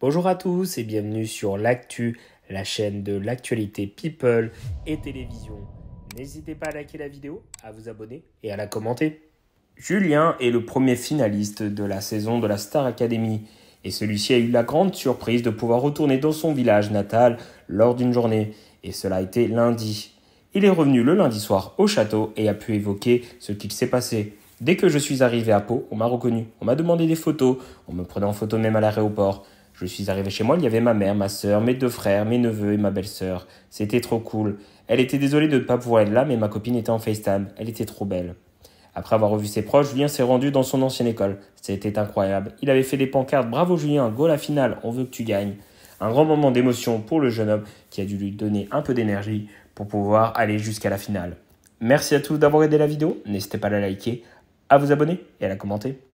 Bonjour à tous et bienvenue sur l'actu, la chaîne de l'actualité people et télévision. N'hésitez pas à liker la vidéo, à vous abonner et à la commenter. Julien est le premier finaliste de la saison de la Star Academy et celui-ci a eu la grande surprise de pouvoir retourner dans son village natal lors d'une journée et cela a été lundi. Il est revenu le lundi soir au château et a pu évoquer ce qu'il s'est passé. Dès que je suis arrivé à Pau, on m'a reconnu, on m'a demandé des photos, on me prenait en photo même à l'aéroport. Je suis arrivé chez moi, il y avait ma mère, ma sœur, mes deux frères, mes neveux et ma belle-sœur. C'était trop cool. Elle était désolée de ne pas pouvoir être là, mais ma copine était en FaceTime. Elle était trop belle. Après avoir revu ses proches, Julien s'est rendu dans son ancienne école. C'était incroyable. Il avait fait des pancartes Bravo Julien, go la finale, on veut que tu gagnes. Un grand moment d'émotion pour le jeune homme qui a dû lui donner un peu d'énergie pour pouvoir aller jusqu'à la finale. Merci à tous d'avoir aidé la vidéo. N'hésitez pas à la liker, à vous abonner et à la commenter.